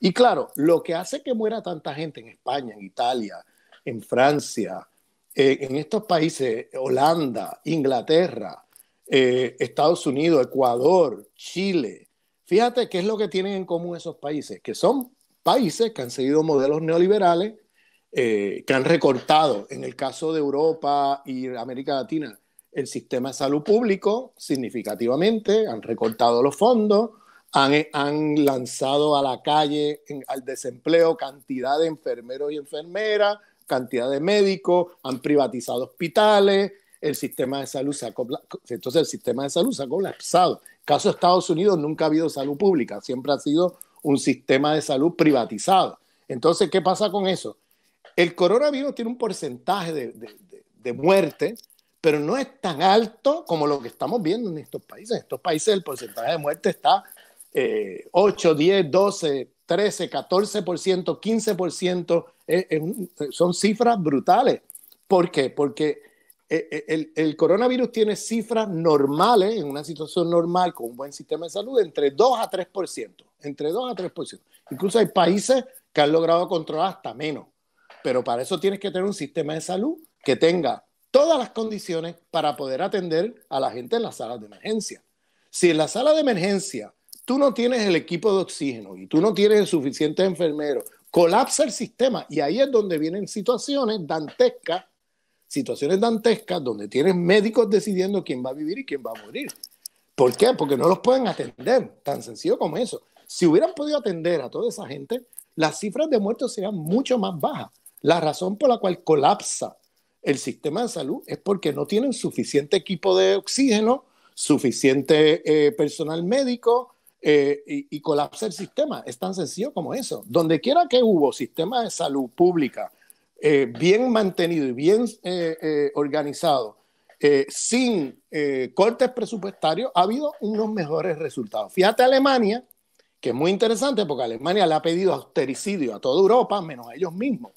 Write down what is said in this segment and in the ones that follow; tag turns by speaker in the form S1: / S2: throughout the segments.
S1: Y claro, lo que hace que muera tanta gente en España, en Italia, en Francia, eh, en estos países, Holanda, Inglaterra, eh, Estados Unidos, Ecuador, Chile, fíjate qué es lo que tienen en común esos países, que son países que han seguido modelos neoliberales, eh, que han recortado, en el caso de Europa y América Latina, el sistema de salud público significativamente, han recortado los fondos, han, lanzado a la calle, al desempleo, cantidad de enfermeros y enfermeras, cantidad de médicos, han privatizado hospitales, el sistema de salud se ha entonces el sistema de salud se ha colapsado. caso de Estados Unidos nunca ha habido salud pública, siempre ha sido un sistema de salud privatizado. Entonces, ¿qué pasa con eso? El coronavirus tiene un porcentaje de muerte, pero no es tan alto como lo que estamos viendo en estos países. En estos países el porcentaje de muerte está 8, 10, 12, 13, 14%, 15%, son cifras brutales. ¿Por qué? Porque eh, eh, el, el, coronavirus tiene cifras normales, en una situación normal, con un buen sistema de salud, entre 2 a 3%. Entre 2 a 3%. Incluso hay países que han logrado controlar hasta menos. Pero para eso tienes que tener un sistema de salud que tenga todas las condiciones para poder atender a la gente en las salas de emergencia. Si en la sala de emergencia tú no tienes el equipo de oxígeno y tú no tienes suficiente enfermeros, colapsa el sistema y ahí es donde vienen situaciones dantescas, situaciones dantescas donde tienes médicos decidiendo quién va a vivir y quién va a morir. ¿Por qué? Porque no los pueden atender, tan sencillo como eso. Si hubieran podido atender a toda esa gente, las cifras de muertos serían mucho más bajas. La razón por la cual colapsa el sistema de salud es porque no tienen suficiente equipo de oxígeno, suficiente eh, personal médico, eh, y, y, colapsa el sistema. Es tan sencillo como eso. Donde quiera que hubo sistema de salud pública eh, bien mantenido y bien eh, organizado, sin cortes presupuestarios, ha habido unos mejores resultados. Fíjate Alemania, que es muy interesante porque Alemania le ha pedido austericidio a toda Europa, menos a ellos mismos.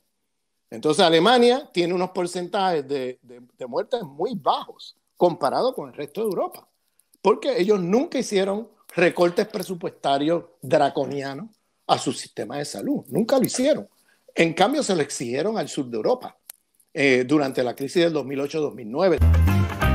S1: Entonces Alemania tiene unos porcentajes de, de muertes muy bajos comparado con el resto de Europa, porque ellos nunca hicieron recortes presupuestarios draconianos a su sistema de salud. Nunca lo hicieron. En cambio, se lo exigieron al sur de Europa eh, durante la crisis del 2008-2009.